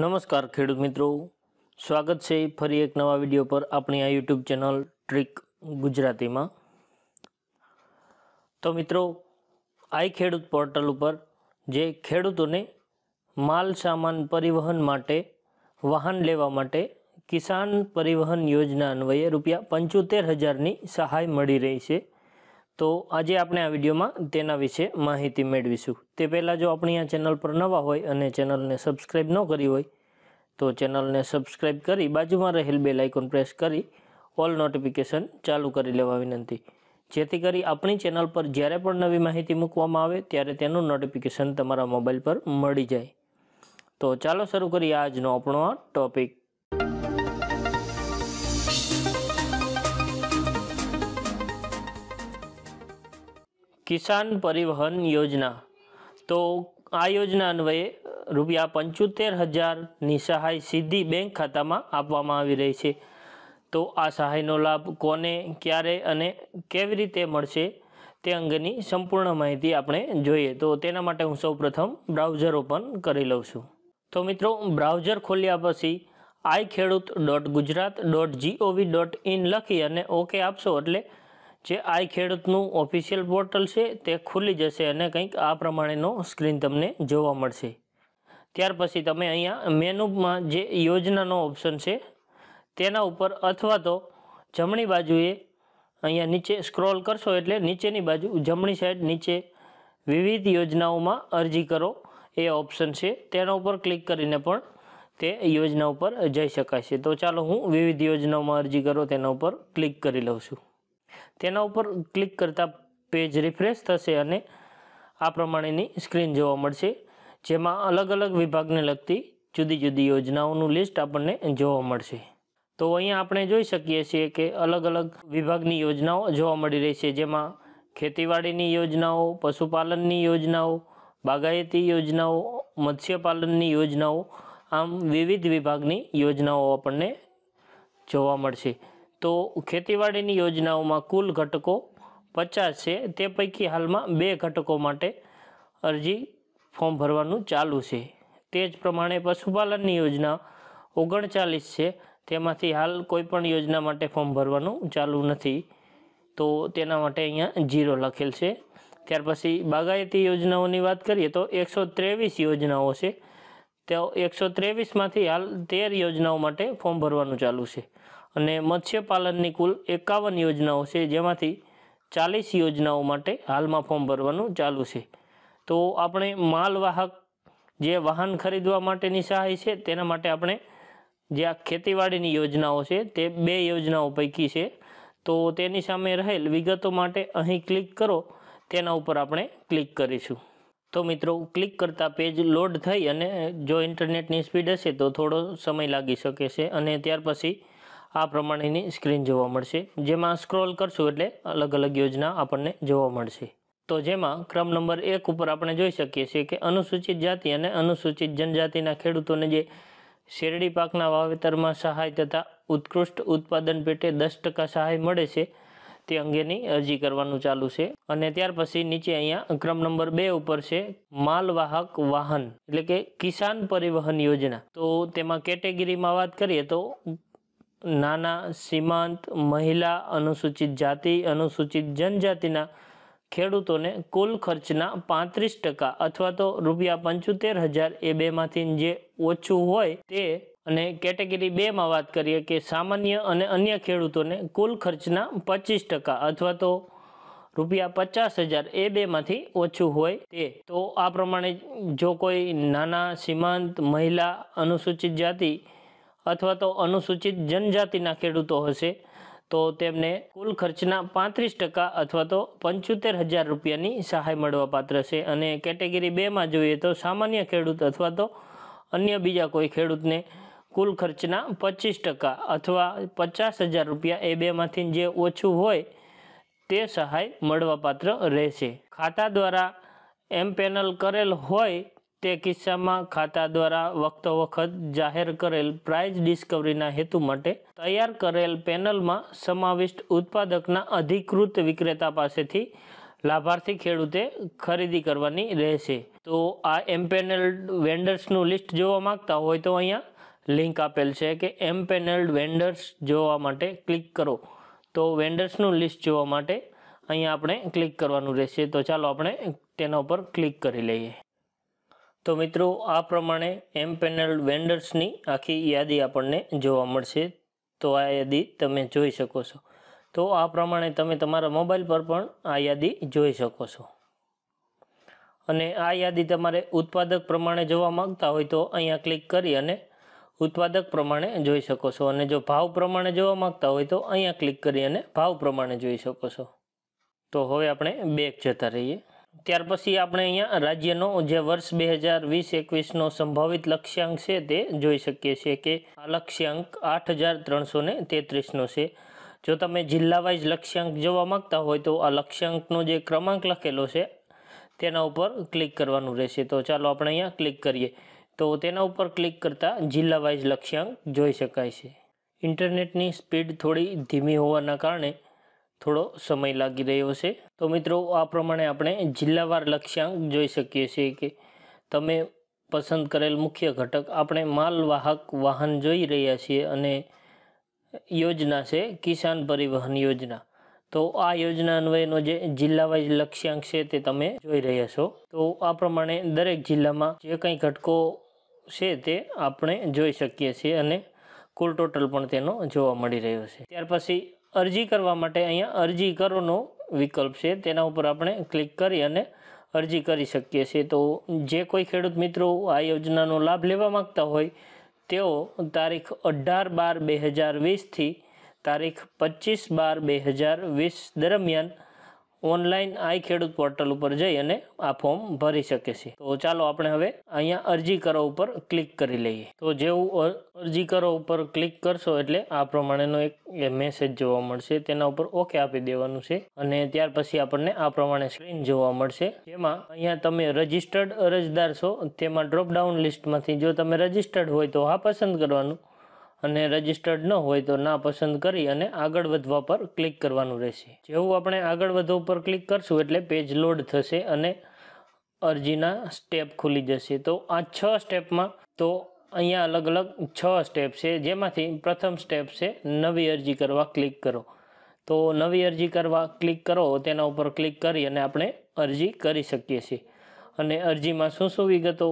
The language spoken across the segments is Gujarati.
નમસ્કાર ખેડૂત મિત્રો સ્વાગત છે ફરી એક નવા વિડીયો પર આપણી આ યુટ્યુબ ચેનલ ટ્રીક ગુજરાતીમાં તો મિત્રો આઈ ખેડૂત પોર્ટલ ઉપર જે ખેડૂતોને માલ સામાન પરિવહન માટે વાહન લેવા માટે કિસાન પરિવહન યોજના અન્વયે રૂપિયા પંચોતેર હજારની સહાય મળી રહી છે તો આજે આપણે આ વિડીયોમાં તેના વિશે માહિતી મેળવીશું તે પહેલાં જો આપણી આ ચેનલ પર નવા હોય અને ચેનલને સબસ્ક્રાઈબ ન કરી હોય તો ચેનલને સબસ્ક્રાઈબ કરી બાજુમાં રહેલ બે આઇકોન પ્રેસ કરી ઓલ નોટિફિકેશન ચાલુ કરી લેવા વિનંતી જેથી કરી આપણી ચેનલ પર જ્યારે પણ નવી માહિતી મૂકવામાં આવે ત્યારે તેનું નોટિફિકેશન તમારા મોબાઈલ પર મળી જાય તો ચાલો શરૂ કરીએ આજનો આપણો આ ટોપિક કિસાન પરિવહન યોજના તો આ યોજના અન્વયે રૂપિયા પંચોતેર હજારની સહાય સીધી બેંક ખાતામાં આપવામાં આવી રહી છે તો આ સહાયનો લાભ કોને ક્યારે અને કેવી રીતે મળશે તે અંગેની સંપૂર્ણ માહિતી આપણે જોઈએ તો તેના માટે હું સૌપ્રથમ બ્રાઉઝર ઓપન કરી લઉં છું તો મિત્રો બ્રાઉઝર ખોલ્યા પછી i Khedut dot Gujarat dot G O V dot in લખી અને ઓકે આપશો એટલે જે આઈ ખેડૂતનું ઓફિશિયલ પોર્ટલ છે તે ખુલી જશે અને કંઈક આ પ્રમાણેનો સ્ક્રીન તમને જોવા મળશે ત્યાર પછી તમે અહીંયા મેનુમાં જે યોજનાનો ઓપ્શન છે તેના ઉપર અથવા તો જમણી બાજુએ અહીંયા નીચે સ્ક્રોલ કરશો એટલે નીચેની બાજુ જમણી સાઈડ નીચે વિવિધ યોજનાઓમાં અરજી કરો એ ઓપ્શન છે તેના ઉપર ક્લિક કરીને પણ તે યોજના ઉપર જઈ શકાય છે તો ચાલો હું વિવિધ યોજનાઓમાં અરજી કરો તેના ઉપર ક્લિક કરી લઉં છું તેના ઉપર ક્લિક કરતાં પેજ રિફ્રેશ થશે અને આ પ્રમાણેની સ્ક્રીન જોવા મળશે જેમાં અલગ અલગ વિભાગને લગતી જુદી જુદી યોજનાઓનું લિસ્ટ આપણને જોવા મળશે તો અહીંયા આપણે જોઈ શકીએ છીએ કે અલગ અલગ વિભાગની યોજનાઓ જોવા મળી રહી છે જેમાં ખેતીવાડીની યોજનાઓ પશુપાલનની યોજનાઓ બાગાયતી યોજનાઓ મત્સ્યપાલનની યોજનાઓ આમ વિવિધ વિભાગની યોજનાઓ આપણને જોવા મળશે તો ખેતીવાડીની યોજનાઓમાં કુલ ઘટકો પચાસ છે તે પૈકી હાલમાં બે ઘટકો માટે અરજી ફોર્મ ભરવાનું ચાલુ છે તે જ પ્રમાણે પશુપાલનની યોજના ઓગણચાલીસ છે તેમાંથી હાલ કોઈપણ યોજના માટે ફોર્મ ભરવાનું ચાલુ નથી તો તેના માટે અહીંયા ઝીરો લખેલ છે ત્યાર પછી બાગાયતી યોજનાઓની વાત કરીએ તો એકસો ત્રેવીસ યોજનાઓ છે તો એકસો ત્રેવીસમાંથી હાલ તેર યોજનાઓ માટે ફોર્મ ભરવાનું ચાલુ છે અને મત્સ્યપાલનની કુલ એકાવન યોજનાઓ છે જેમાંથી ચાલીસ યોજનાઓ માટે હાલમાં ફોર્મ ભરવાનું ચાલુ છે તો આપણે માલવાહક જે વાહન ખરીદવા માટેની સહાય છે તેના માટે આપણે જે આ ખેતીવાડીની યોજનાઓ છે તે બે યોજનાઓ પૈકી છે તો તેની સામે રહેલ વિગતો માટે અહીં ક્લિક કરો તેના ઉપર આપણે ક્લિક કરીશું તો મિત્રો ક્લિક કરતાં પેજ લોડ થઈ અને જો ઇન્ટરનેટની સ્પીડ હશે તો થોડો સમય લાગી શકે છે અને ત્યાર પછી આ પ્રમાણેની સ્ક્રીન જોવા મળશે જેમાં સ્ક્રોલ કરશું એટલે અલગ અલગ યોજના આપણને જોવા મળશે તો જેમાં ક્રમ નંબર એક ઉપર આપણે જોઈ શકીએ છીએ કે અનુસૂચિત જાતિ અને અનુસૂચિત જનજાતિના ખેડૂતોને જે શેરડી પાકના વાવેતરમાં સહાય તથા ઉત્કૃષ્ટ ઉત્પાદન પેટે દસ ટકા સહાય મળે છે તે અંગેની અરજી કરવાનું ચાલુ છે અને ત્યાર પછી નીચે અહીંયા ક્રમ નંબર બે ઉપર છે માલવાહક વાહન એટલે કે કિસાન પરિવહન યોજના તો તેમાં કેટેગરીમાં વાત કરીએ તો નાના સીમાંત મહિલા અનુસૂચિત જાતિ અનુસૂચિત જનજાતિના ખેડૂતોને કુલ ખર્ચના પાંત્રીસ ટકા અથવા તો રૂપિયા પંચોતેર હજાર એ બેમાંથી જે ઓછું હોય તે અને કેટેગરી બેમાં વાત કરીએ કે સામાન્ય અને અન્ય ખેડૂતોને કુલ ખર્ચના પચીસ ટકા અથવા તો રૂપિયા પચાસ હજાર એ બેમાંથી ઓછું હોય તે તો આ પ્રમાણે જો કોઈ નાના સીમાંત મહિલા અનુસૂચિત જાતિ અથવા તો અનુસૂચિત જનજાતિના ખેડૂતો હશે તો તેમને કુલ ખર્ચના પાંત્રીસ ટકા અથવા તો પંચોતેર હજાર રૂપિયાની સહાય મળવાપાત્ર છે અને કેટેગરી બેમાં જોઈએ તો સામાન્ય ખેડૂત અથવા તો અન્ય બીજા કોઈ ખેડૂતને કુલ ખર્ચના પચીસ ટકા અથવા પચાસ હજાર રૂપિયા એ બેમાંથી જે ઓછું હોય તે સહાય મળવાપાત્ર રહેશે ખાતા દ્વારા એમ પેનલ કરેલ હોય તે કિસ્સામાં ખાતા દ્વારા વખતો વખત જાહેર કરેલ પ્રાઇઝ ડિસ્કવરીના હેતુ માટે તૈયાર કરેલ પેનલમાં સમાવિષ્ટ ઉત્પાદકના અધિકૃત વિક્રેતા પાસેથી લાભાર્થી ખેડૂતે ખરીદી કરવાની રહેશે તો આ એમ એમ્પેનલ્ડ વેન્ડર્સનું લિસ્ટ જોવા માંગતા હોય તો અહીંયા લિંક આપેલ છે કે એમ એમ્પેનલ્ડ વેન્ડર્સ જોવા માટે ક્લિક કરો તો વેન્ડર્સનું લિસ્ટ જોવા માટે અહીંયા આપણે ક્લિક કરવાનું રહેશે તો ચાલો આપણે તેના ઉપર ક્લિક કરી લઈએ તો મિત્રો આ પ્રમાણે એમ પેનલ વેન્ડર્સની આખી યાદી આપણને જોવા મળશે તો આ યાદી તમે જોઈ શકો છો તો આ પ્રમાણે તમે તમારા મોબાઈલ પર પણ આ યાદી જોઈ શકો છો અને આ યાદી તમારે ઉત્પાદક પ્રમાણે જોવા માગતા હોય તો અહીંયા ક્લિક કરી અને ઉત્પાદક પ્રમાણે જોઈ શકો છો અને જો ભાવ પ્રમાણે જોવા માગતા હોય તો અહીંયા ક્લિક કરી અને ભાવ પ્રમાણે જોઈ શકો છો તો હવે આપણે બેક જતા રહીએ ત્યાર પછી આપણે અહીંયા રાજ્યનો જે વર્ષ બે હજાર વીસ એકવીસનો સંભવિત લક્ષ્યાંક છે તે જોઈ શકીએ છીએ કે આ લક્ષ્યાંક આઠ હજાર ત્રણસો ને તેત્રીસનો છે જો તમે જિલ્લા વાઇઝ લક્ષ્યાંક જોવા માગતા હોય તો આ લક્ષ્યાંકનો જે ક્રમાંક લખેલો છે તેના ઉપર ક્લિક કરવાનું રહેશે તો ચાલો આપણે અહીંયા ક્લિક કરીએ તો તેના ઉપર ક્લિક કરતાં જિલ્લા વાઇઝ લક્ષ્યાંક જોઈ શકાય છે ઇન્ટરનેટની સ્પીડ થોડી ધીમી હોવાના કારણે થોડો સમય લાગી રહ્યો છે તો મિત્રો આ પ્રમાણે આપણે જિલ્લાવાર લક્ષ્યાંક જોઈ શકીએ છીએ કે તમે પસંદ કરેલ મુખ્ય ઘટક આપણે માલવાહક વાહન જોઈ રહ્યા છીએ અને યોજના છે કિસાન પરિવહન યોજના તો આ યોજના અન્વયનો જે જિલ્લા લક્ષ્યાંક છે તે તમે જોઈ રહ્યા છો તો આ પ્રમાણે દરેક જિલ્લામાં જે કંઈ ઘટકો છે તે આપણે જોઈ શકીએ છીએ અને કુલ ટોટલ પણ તેનો જોવા મળી રહ્યો છે ત્યાર પછી અરજી કરવા માટે અહીંયા અરજી કરોનો વિકલ્પ છે તેના ઉપર આપણે ક્લિક કરી અને અરજી કરી શકીએ છીએ તો જે કોઈ ખેડૂત મિત્રો આ યોજનાનો લાભ લેવા માગતા હોય તેઓ તારીખ અઢાર બાર બે હજાર વીસથી તારીખ પચીસ બાર બે હજાર વીસ દરમિયાન ઓનલાઈન આઈ ખેડૂત પોર્ટલ ઉપર જઈ અને આ ફોર્મ ભરી શકે છે તો ચાલો આપણે હવે અહીંયા અરજી કરો ઉપર ક્લિક કરી લઈએ તો જેવું અરજી કરો ઉપર ક્લિક કરશો એટલે આ પ્રમાણેનો એક મેસેજ જોવા મળશે તેના ઉપર ઓકે આપી દેવાનું છે અને ત્યાર પછી આપણને આ પ્રમાણે સ્ક્રીન જોવા મળશે જેમાં અહીંયા તમે રજીસ્ટર્ડ અરજદાર છો તેમાં ડ્રોપડાઉન લિસ્ટમાંથી જો તમે રજીસ્ટર્ડ હોય તો હા પસંદ કરવાનું અને રજિસ્ટર્ડ ન હોય તો ના પસંદ કરી અને આગળ વધવા પર ક્લિક કરવાનું રહેશે જેવું આપણે આગળ વધવા પર ક્લિક કરશું એટલે પેજ લોડ થશે અને અરજીના સ્ટેપ ખુલી જશે તો આ છ સ્ટેપમાં તો અહીંયા અલગ અલગ છ સ્ટેપ છે જેમાંથી પ્રથમ સ્ટેપ છે નવી અરજી કરવા ક્લિક કરો તો નવી અરજી કરવા ક્લિક કરો તેના ઉપર ક્લિક કરી અને આપણે અરજી કરી શકીએ છીએ અને અરજીમાં શું શું વિગતો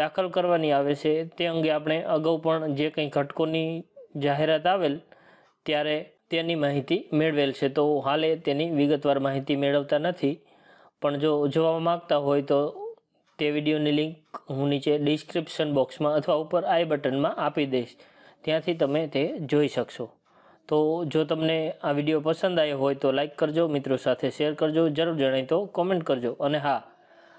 દાખલ કરવાની આવે છે તે અંગે આપણે અગાઉ પણ જે કંઈ ઘટકોની જાહેરાત આવેલ ત્યારે તેની માહિતી મેળવેલ છે તો હાલે તેની વિગતવાર માહિતી મેળવતા નથી પણ જો જોવા માગતા હોય તો તે વિડીયોની લિંક હું નીચે ડિસ્ક્રિપ્શન બોક્સમાં અથવા ઉપર આઈ બટનમાં આપી દઈશ ત્યાંથી તમે તે જોઈ શકશો તો જો તમને આ વિડીયો પસંદ આવ્યો હોય તો લાઇક કરજો મિત્રો સાથે શેર કરજો જરૂર જણાય તો કોમેન્ટ કરજો અને હા